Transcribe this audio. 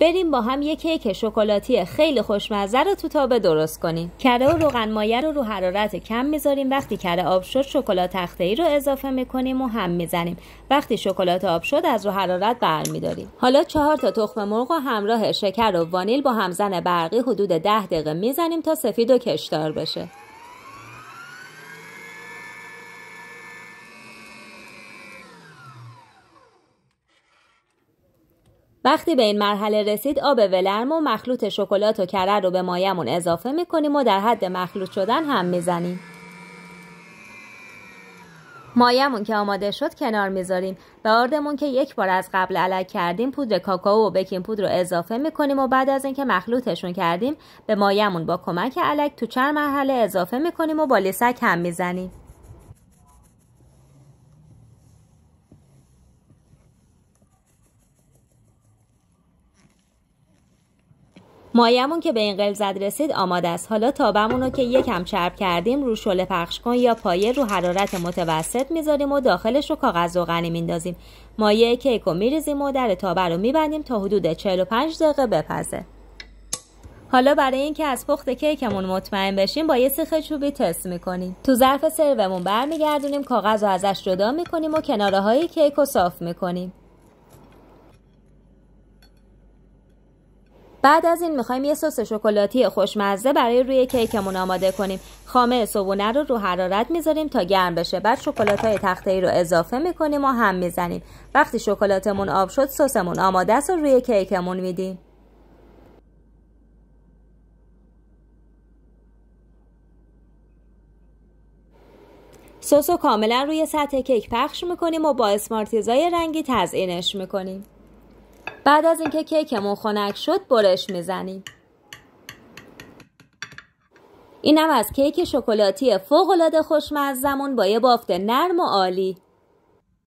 بریم با هم یه کیک شکلاتی خیلی خوشمزه رو تو تابه درست کنیم کره و روغن مایه رو رو حرارت کم میذاریم وقتی کره آب شد شکلات تخته ای رو اضافه میکنیم و هم میزنیم وقتی شکلات آب شد از رو حرارت برمیداریم حالا چهار تا تخم مرغ و همراه شکر و وانیل با همزن برقی حدود ده دقیقه میزنیم تا سفید و کشدار بشه وقتی به این مرحله رسید آب ولرم و مخلوط شکلات و کره رو به مایمون اضافه میکنیم و در حد مخلوط شدن هم میزنیم مایمون که آماده شد کنار میذاریم به آردمون که یک بار از قبل علک کردیم پودر کاکائو و بکین پودر رو اضافه میکنیم و بعد از اینکه مخلوطشون کردیم به مایمون با کمک علک تو چند مرحله اضافه میکنیم و با لیسک هم میزنیم مایمون که به این قلزد رسید آماده است حالا تابمون رو که یکم چرب کردیم رو شله پخش کن یا پایه رو حرارت متوسط میذاریم و داخلش رو کاغذ روغنی میندازیم مایه کیک رو میریزیم و در تابه رو میبندیم تا حدود 45 دقیقه بپزه حالا برای اینکه از پخت کیکمون مطمئن بشیم با یه سیخ چوبی تست میکنیم تو ظرف سرومون برمیگردونیم کاغذ رو ازش جدا میکنیم و کناره کیک رو صاف میکنیم بعد از این میخوایم یه سس شکلاتی خوشمزه برای روی کیکمون آماده کنیم خامه صبونه رو رو حرارت میذاریم تا گرم بشه بعد شکلات های تخته ای رو اضافه میکنیم و هم میزنیم وقتی شکلاتمون آب شد سسمون آماده است و روی کیکمون میدیم سس کاملا روی سطح کیک پخش میکنیم و با اسمارتیزای رنگی تزئینش میکنیم بعد از اینکه کیکمون خنک شد برش میزنیم اینم از کیک شکلاتی فوقالعاده خوشمزمون با یه بافت نرم و عالی